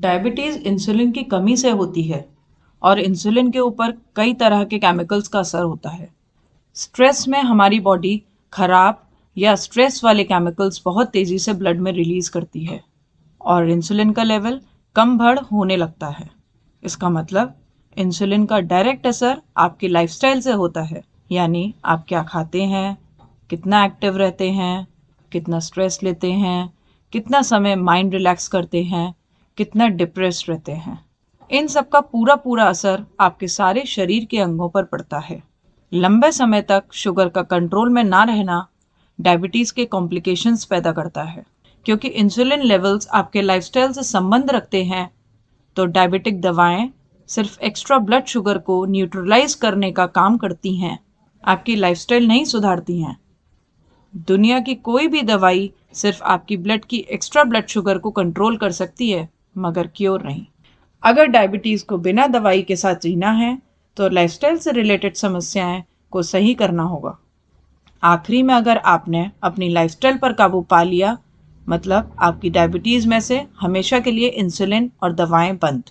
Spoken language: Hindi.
डायबिटीज़ इंसुलिन की कमी से होती है और इंसुलिन के ऊपर कई तरह के केमिकल्स का असर होता है स्ट्रेस में हमारी बॉडी खराब या स्ट्रेस वाले केमिकल्स बहुत तेज़ी से ब्लड में रिलीज़ करती है और इंसुलिन का लेवल कम भड़ होने लगता है इसका मतलब इंसुलिन का डायरेक्ट असर आपकी लाइफस्टाइल से होता है यानी आप क्या खाते हैं कितना एक्टिव रहते हैं कितना स्ट्रेस लेते हैं कितना समय माइंड रिलैक्स करते हैं कितना डिप्रेस रहते हैं इन सब का पूरा पूरा असर आपके सारे शरीर के अंगों पर पड़ता है लंबे समय तक शुगर का कंट्रोल में ना रहना डायबिटीज़ के कॉम्प्लिकेशंस पैदा करता है क्योंकि इंसुलिन लेवल्स आपके लाइफस्टाइल से संबंध रखते हैं तो डायबिटिक दवाएं सिर्फ एक्स्ट्रा ब्लड शुगर को न्यूट्रलाइज करने का काम करती हैं आपकी लाइफस्टाइल नहीं सुधारती हैं दुनिया की कोई भी दवाई सिर्फ आपकी ब्लड की एक्स्ट्रा ब्लड शुगर को कंट्रोल कर सकती है मगर क्योर नहीं अगर डायबिटीज़ को बिना दवाई के साथ जीना है तो लाइफस्टाइल से रिलेटेड समस्याएं को सही करना होगा आखिरी में अगर आपने अपनी लाइफस्टाइल पर काबू पा लिया मतलब आपकी डायबिटीज़ में से हमेशा के लिए इंसुलिन और दवाएं बंद